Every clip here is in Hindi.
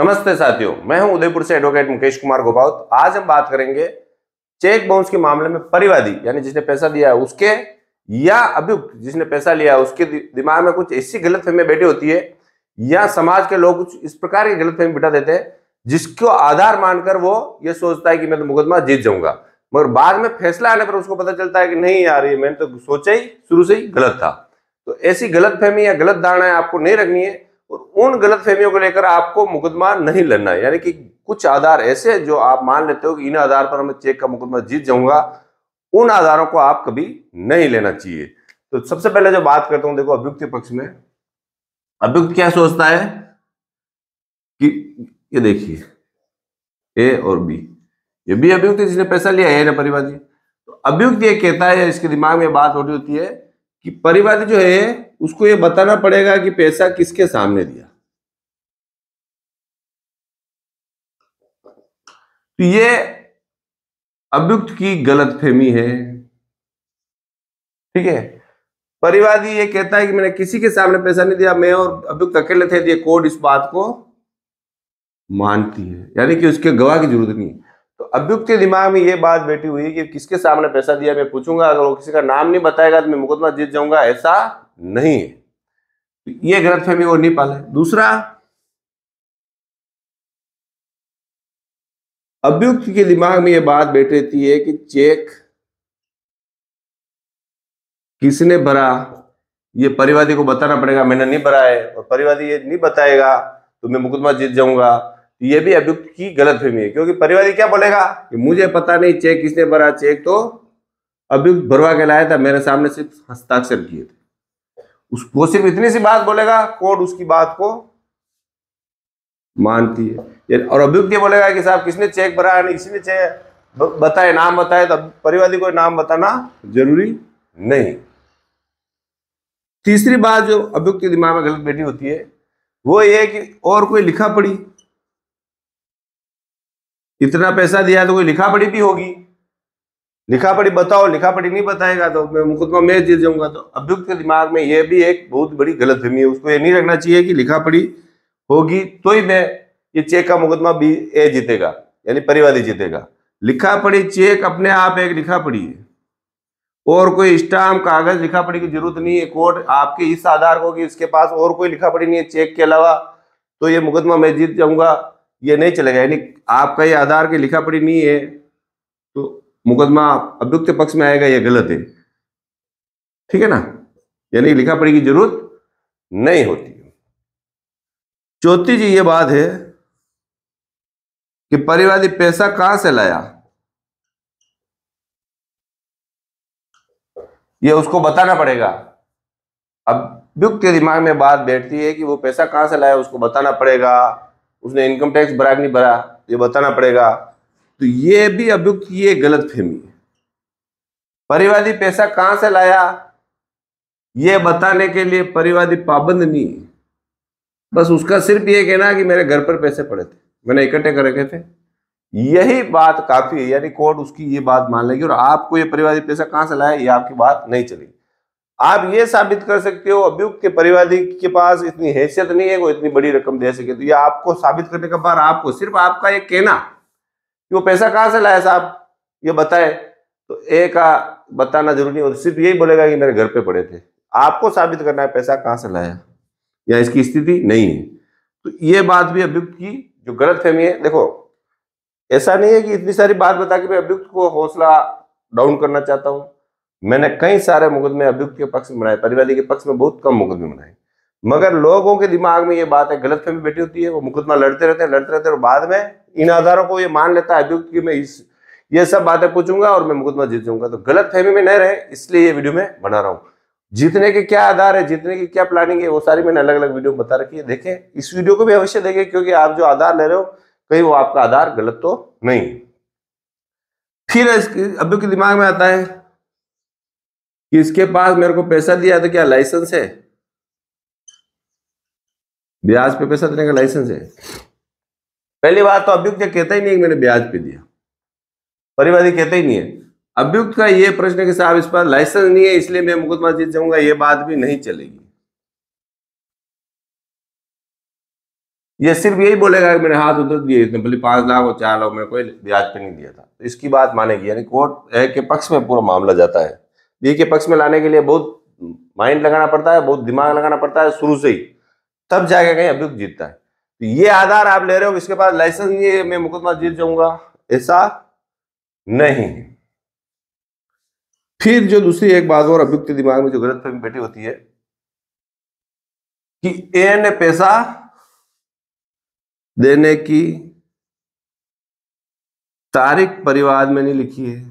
नमस्ते साथियों मैं हूं उदयपुर से एडवोकेट मुकेश कुमार गोपाउत आज हम बात करेंगे चेक बाउंस के मामले में परिवादी यानी जिसने पैसा दिया है उसके या अभियुक्त जिसने पैसा लिया है उसके दिमाग में कुछ ऐसी गलत फहमी बैठी होती है या समाज के लोग कुछ इस प्रकार की गलत फहमी बिठा देते हैं जिसको आधार मानकर वो ये सोचता है कि मैं तो मुकदमा जीत जाऊंगा मगर बाद में फैसला आने पर उसको पता चलता है कि नहीं यार ये मैंने तो सोचा ही शुरू से ही गलत था तो ऐसी गलत फहमी या गलत धारणाएं आपको नहीं रखनी है उन गलत फहमियों को लेकर आपको मुकदमा नहीं लड़ना है यानी कि कुछ आधार ऐसे हैं जो आप मान लेते हो कि इन आधार पर मैं चेक का मुकदमा जीत जाऊंगा उन आधारों को आप कभी नहीं लेना चाहिए तो सबसे पहले जो बात करता हूं देखो अभियुक्त पक्ष में अभियुक्त क्या सोचता है कि ये देखिए ए और बी ये भी अभियुक्त जिसने पैसा लिया है ना परिवार जी तो अभियुक्त ये कहता है इसके दिमाग में बात रही होती है कि परिवादी जो है उसको ये बताना पड़ेगा कि पैसा किसके सामने दिया तो ये अभियुक्त की गलतफहमी है ठीक है परिवादी ये कहता है कि मैंने किसी के सामने पैसा नहीं दिया मैं और अभियुक्त अकेले थे तो कोर्ट इस बात को मानती है यानी कि उसके गवाह की जरूरत नहीं है तो अभियुक्त के दिमाग में ये बात बैठी हुई कि किसके सामने पैसा दिया मैं पूछूंगा अगर वो किसी का नाम नहीं बताएगा तो मैं मुकदमा जीत जाऊंगा ऐसा नहीं है ये फहमी वो नहीं पाले दूसरा अभियुक्त के दिमाग में ये बात बैठ रहती है कि चेक किसने भरा ये परिवादी को बताना पड़ेगा मैंने नहीं भरा है और परिवादी ये नहीं बताएगा तो मैं मुकदमा जीत जाऊंगा यह भी अभियुक्त की गलत फहमी है क्योंकि परिवादी क्या बोलेगा कि मुझे पता नहीं चेक किसने भरा चेक तो अभियुक्त भरवा के लाया था मेरे सामने सिर्फ हस्ताक्षर किए थे उसको सिर्फ इतनी सी बात बोलेगा कोर्ट उसकी बात को मानती है और अभियुक्त ये बोलेगा कि साहब किसने चेक भरा है किसी ने चेक बताए नाम बताए तो परिवादी को नाम बताना जरूरी नहीं तीसरी बात जो अभियुक्त के दिमाग में गलत बैठी होती है वो ये कि और कोई लिखा पड़ी इतना पैसा दिया तो कोई लिखा पढ़ी भी होगी लिखा पढ़ी बताओ लिखा पढ़ी नहीं बताएगा तो मैं मुकदमा मैं जीत जाऊंगा तो अभियुक्त के दिमाग में यह भी एक बहुत बड़ी गलतफहमी है उसको ये नहीं रखना चाहिए कि लिखा पढ़ी होगी तो ही मैं ये चेक का मुकदमा भी ए जीतेगा यानी परिवादी जीतेगा लिखा पढ़ी चेक अपने आप एक लिखा पढ़ी है और कोई स्टाम्प कागज लिखा पढ़ी की जरूरत नहीं है कोर्ट आपके इस आधार को कि इसके पास और कोई लिखा पढ़ी नहीं है चेक के अलावा तो ये मुकदमा मैं जीत जाऊंगा ये नहीं चलेगा यानी आपका ये आधार की लिखा पढ़ी नहीं है तो मुकदमा अभियुक्त पक्ष में आएगा ये गलत है ठीक है ना यानी लिखा पढ़ी की जरूरत नहीं होती चौथी जी ये बात है कि परिवादी पैसा कहां से लाया ये उसको बताना पड़ेगा अब युक्त के दिमाग में बात बैठती है कि वो पैसा कहां से लाया उसको बताना पड़ेगा उसने इनकम टैक्स भरा कि नहीं भरा ये बताना पड़ेगा तो ये भी अभियुक्त की ये गलत फहमी है परिवादी पैसा कहां से लाया ये बताने के लिए परिवादी पाबंद नहीं है बस उसका सिर्फ ये कहना कि मेरे घर पर पैसे पड़े थे मैंने इकट्ठे कर रखे थे यही बात काफी है यानी कोर्ट उसकी ये बात मान लेगी और आपको ये परिवादी पैसा कहां से लाया ये आपकी बात नहीं चलेगी आप ये साबित कर सकते हो अभियुक्त के परिवादी के पास इतनी हैसियत नहीं है वो इतनी बड़ी रकम दे सके तो ये आपको साबित करने का बार आपको सिर्फ आपका ये कहना कि वो पैसा कहाँ से लाया साहब ये बताए तो ए का बताना जरूरी है सिर्फ यही बोलेगा कि मेरे घर पे पड़े थे आपको साबित करना है पैसा कहाँ से लाया या इसकी स्थिति नहीं है तो ये बात भी अभियुक्त की जो गलत फहमी है देखो ऐसा नहीं है कि इतनी सारी बात बता के मैं अभियुक्त को हौसला डाउन करना चाहता हूँ मैंने कई सारे मुकदमे अभियुक्त के पक्ष में बनाए परिवादी के पक्ष में बहुत कम मुकदमे बनाए मगर लोगों के दिमाग में ये बात है गलत फहमी बैठी होती है वो मुकदमा लड़ते रहते हैं लड़ते रहते हैं और बाद में इन आधारों को ये मान लेता है अभियुक्त की मैं इस ये सब बातें पूछूंगा और मैं मुकदमा जीत जाऊंगा तो गलत फहमी में नहीं रहे इसलिए ये वीडियो में बना रहा हूँ जीतने के क्या आधार है जीतने की क्या प्लानिंग है वो सारी मैंने अलग अलग वीडियो बता रखी है देखें इस वीडियो को भी अवश्य देखें क्योंकि आप जो आधार ले रहे हो कहीं वो आपका आधार गलत तो नहीं फिर अभियुक्त के दिमाग में आता है कि इसके पास मेरे को पैसा दिया तो क्या लाइसेंस है ब्याज पे पैसा देने का लाइसेंस है पहली बात तो अभियुक्त कहता ही नहीं कि मैंने ब्याज पे दिया परिवादी कहते ही नहीं है अभियुक्त का ये प्रश्न कि साहब इस पर लाइसेंस नहीं है इसलिए मैं मुकदमा जीत जाऊंगा ये बात भी नहीं चलेगी ये सिर्फ यही बोलेगा कि मैंने हाथ उधर दिए इतने भले पांच लाख और चार लाख मैंने कोई ब्याज पे नहीं दिया था इसकी बात मानेगी यानी कोर्ट है के पक्ष में पूरा मामला जाता है बी के पक्ष में लाने के लिए बहुत माइंड लगाना पड़ता है बहुत दिमाग लगाना पड़ता है शुरू से ही तब जाके कहीं अभियुक्त जीतता है तो ये आधार आप ले रहे हो इसके पास लाइसेंस नहीं है मैं मुकदमा जीत जाऊंगा ऐसा नहीं फिर जो दूसरी एक बात और अभियुक्त दिमाग में जो फिल्म बैठी होती है कि ए ने पैसा देने की तारीख परिवार में नहीं लिखी है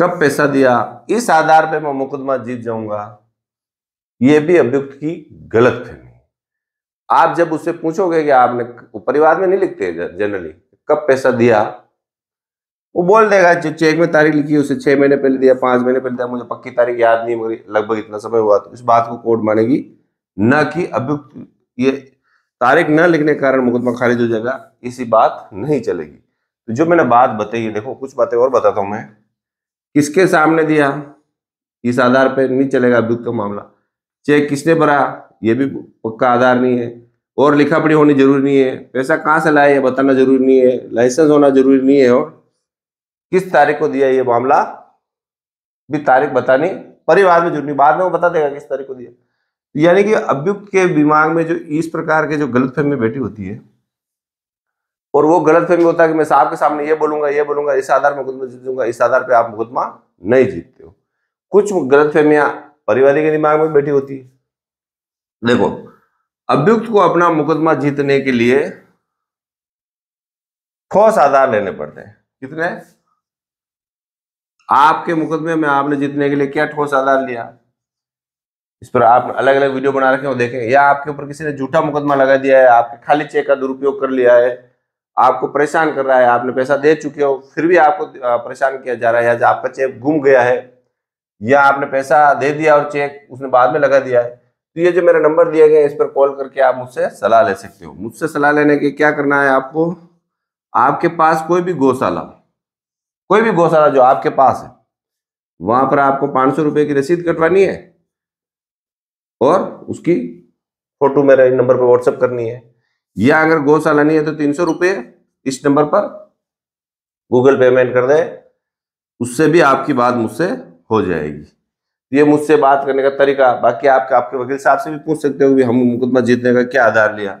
कब पैसा दिया इस आधार पे मैं मुकदमा जीत जाऊंगा ये भी अभियुक्त की गलत फहमी आप जब उससे पूछोगे कि आपने परिवार में नहीं लिखते जनरली कब पैसा दिया वो बोल देगा जो चेक में तारीख लिखी है उसे छह महीने पहले दिया पांच महीने पहले दिया मुझे पक्की तारीख याद नहीं मगर लगभग इतना समय हुआ तो इस बात को कोर्ट मानेगी न कि अभियुक्त ये तारीख न लिखने के कारण मुकदमा खारिज हो जाएगा इसी बात नहीं चलेगी तो जो मैंने बात बताई है देखो कुछ बातें और बताता हूं मैं किसके सामने दिया इस आधार पर नहीं चलेगा अभियुक्त का मामला चेक किसने भरा ये भी पक्का आधार नहीं है और लिखा पढ़ी होनी जरूरी नहीं है पैसा कहाँ से लाए ये बताना जरूरी नहीं है लाइसेंस होना जरूरी नहीं है और किस तारीख को दिया ये मामला भी तारीख बतानी परिवार में जुड़नी बाद में वो बता देगा किस तारीख को दिया यानी कि अभियुक्त के दिमाग में जो इस प्रकार के जो गलत फहमी बैठी होती है और वो गलत फहमी होता है कि मैं साहब के सामने ये बोलूंगा ये बोलूंगा इस आधार मुकदमा जीतूंगा इस आधार पर आप मुकदमा नहीं जीतते हो कुछ गलत फहमियां परिवार के दिमाग में बैठी होती है देखो अभियुक्त को अपना मुकदमा जीतने के लिए ठोस आधार लेने पड़ते हैं कितने आपके मुकदमे में आपने जीतने के लिए क्या ठोस आधार लिया इस पर आप अलग अलग वीडियो बना रखे हो देखें या आपके ऊपर किसी ने झूठा मुकदमा लगा दिया है आपके खाली चेक का दुरुपयोग कर लिया है आपको परेशान कर रहा है आपने पैसा दे चुके हो फिर भी आपको परेशान किया जा रहा है या आपका चेक गुम गया है या आपने पैसा दे दिया और चेक उसने बाद में लगा दिया है तो ये जो मेरा नंबर दिया गया है इस पर कॉल करके आप मुझसे सलाह ले सकते हो मुझसे सलाह लेने के क्या करना है आपको आपके पास कोई भी गौशाला कोई भी गौशाला जो आपके पास है वहां पर आपको पाँच सौ रुपये की रसीद कटवानी है और उसकी फोटो मेरे नंबर पर व्हाट्सअप करनी है या अगर गौशाला नहीं है तो तीन सौ रुपये इस नंबर पर गूगल पेमेंट कर दे उससे भी आपकी बात मुझसे हो जाएगी तो ये मुझसे बात करने का तरीका बाकी आपके आपके वकील साहब से भी पूछ सकते हो कि हम मुकदमा जीतने का क्या आधार लिया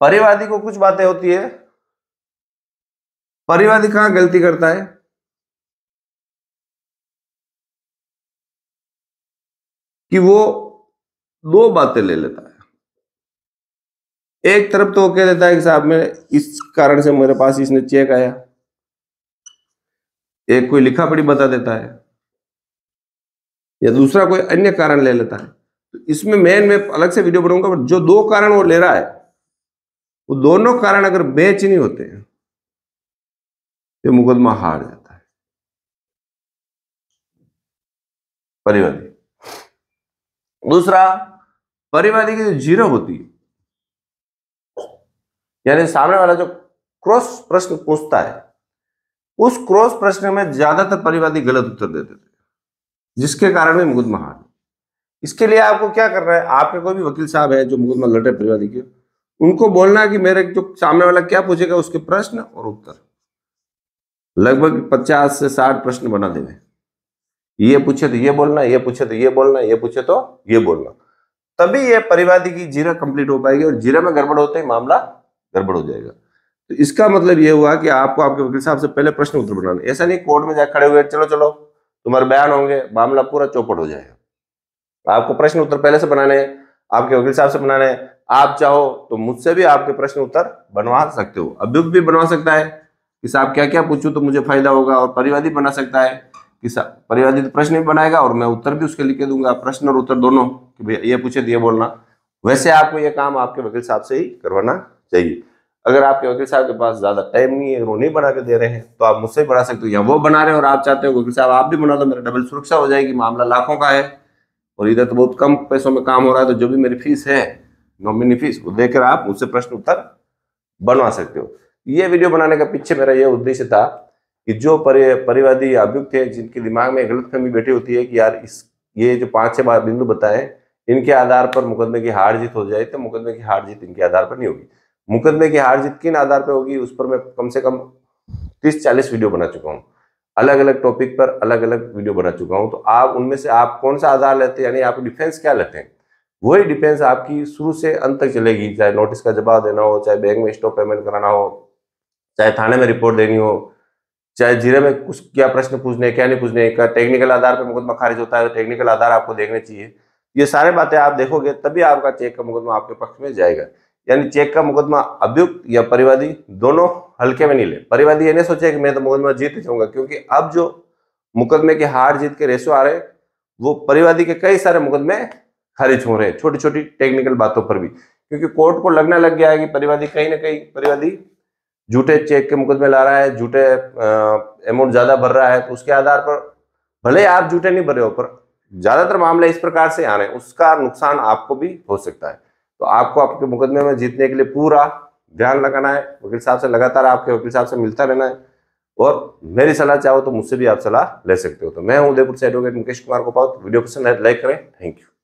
परिवादी को कुछ बातें होती है परिवादी कहा गलती करता है कि वो दो बातें ले लेता है एक तरफ तो कह देता है कि साहब मैं इस कारण से मेरे पास इसने चेक आया एक कोई लिखा पढ़ी बता देता है या दूसरा कोई अन्य कारण ले लेता है तो इसमें मेन मैं अलग से वीडियो बनाऊंगा जो दो कारण वो ले रहा है वो दोनों कारण अगर बेच नहीं होते हैं तो मुकदमा हार जाता है परिवादी दूसरा परिवादी की जो जीरो होती है यानी सामने वाला जो क्रॉस प्रश्न पूछता है उस क्रॉस प्रश्न में ज्यादातर परिवादी गलत उत्तर देते थे जिसके कारण भी मुकदमा हार इसके लिए आपको क्या करना है आपके कोई भी वकील साहब है जो मुकदमा लड़ रहे परिवादी के उनको बोलना है कि मेरे जो सामने वाला क्या पूछेगा उसके प्रश्न और उत्तर लगभग पचास से साठ प्रश्न बना देने ये पूछे तो ये बोलना ये पूछे तो ये बोलना ये पूछे तो ये बोलना तभी ये परिवादी की जीरा कंप्लीट हो पाएगी और जीरा में गड़बड़ होते ही मामला गड़बड़ हो जाएगा तो इसका मतलब ये हुआ कि आपको आपके वकील साहब से पहले प्रश्न उत्तर बनाना ऐसा नहीं कोर्ट में जाकर खड़े हुए चलो चलो तुम्हारे बयान होंगे मामला पूरा चौपट हो जाएगा आपको प्रश्न उत्तर पहले से बनाने आपके वकील साहब से बनाने आप चाहो तो मुझसे भी आपके प्रश्न उत्तर बनवा सकते हो अभियुक्त भी बनवा सकता है कि साहब क्या क्या पूछूं तो मुझे फायदा होगा और परिवादी बना सकता है कि परिवादी तो प्रश्न भी बनाएगा और मैं उत्तर भी उसके लिखे दूंगा प्रश्न और उत्तर दोनों कि भैया ये पूछे तो ये बोलना वैसे आपको ये काम आपके वकील साहब से ही करवाना चाहिए अगर आपके वकील साहब के पास ज़्यादा टाइम नहीं है अगर वो नहीं बना के दे रहे हैं तो आप मुझसे बना सकते हो या वो बना रहे हैं और आप चाहते हो वकील साहब आप भी बना दो मेरा डबल सुरक्षा हो जाएगी मामला लाखों का है और इधर तो बहुत कम पैसों में काम हो रहा है तो जो भी मेरी फीस है नॉमिनी फीस वो देकर आप मुझसे प्रश्न उत्तर बनवा सकते हो ये वीडियो बनाने का पीछे मेरा यह उद्देश्य था कि जो परि परिवादी अभियुक्त है जिनके दिमाग में गलत फहमी बैठी होती है कि यार इस ये जो पाँच छह बार बिंदु बताए इनके आधार पर मुकदमे की हार जीत हो जाए तो मुकदमे की हार जीत इनके आधार पर नहीं होगी मुकदमे की हार जीत किन आधार पर होगी उस पर मैं कम से कम तीस चालीस वीडियो बना चुका हूँ अलग अलग टॉपिक पर अलग अलग वीडियो बना चुका हूँ तो आप उनमें से आप कौन सा आधार लेते हैं यानी आप डिफेंस क्या लेते हैं वही डिफेंस आपकी शुरू से अंत तक चलेगी चाहे नोटिस का जवाब देना हो चाहे बैंक में स्टॉप पेमेंट कराना हो चाहे थाने में रिपोर्ट देनी हो चाहे जीरे में कुछ क्या प्रश्न पूछने क्या नहीं पूछने का टेक्निकल आधार पर मुकदमा खारिज होता है तो टेक्निकल आधार आपको देखने चाहिए ये सारे बातें आप देखोगे तभी आपका चेक का मुकदमा आपके पक्ष में जाएगा यानी चेक का मुकदमा अभियुक्त या परिवादी दोनों हल्के में नहीं ले परिवादी ये नहीं सोचे कि मैं तो मुकदमा जीत जाऊंगा क्योंकि अब जो मुकदमे के हार जीत के रेशो आ रहे वो परिवादी के कई सारे मुकदमे खारिज हो रहे छोटी छोटी टेक्निकल बातों पर भी क्योंकि कोर्ट को लगना लग गया है कि परिवादी कहीं ना कहीं परिवादी झूठे चेक के मुकदमे ला रहा है झूठे अमाउंट ज़्यादा भर रहा है तो उसके आधार पर भले आप झूठे नहीं भरे हो पर ज़्यादातर मामले इस प्रकार से आ रहे हैं उसका नुकसान आपको भी हो सकता है तो आपको आपके मुकदमे में जीतने के लिए पूरा ध्यान लगाना है वकील साहब से लगातार आपके वकील साहब से मिलता रहना है और मेरी सलाह चाहो तो मुझसे भी आप सलाह ले सकते हो तो मैं हूं उदयपुर से एडवोकेट मुकेश कुमार को तो वीडियो पसंद है लाइक करें थैंक यू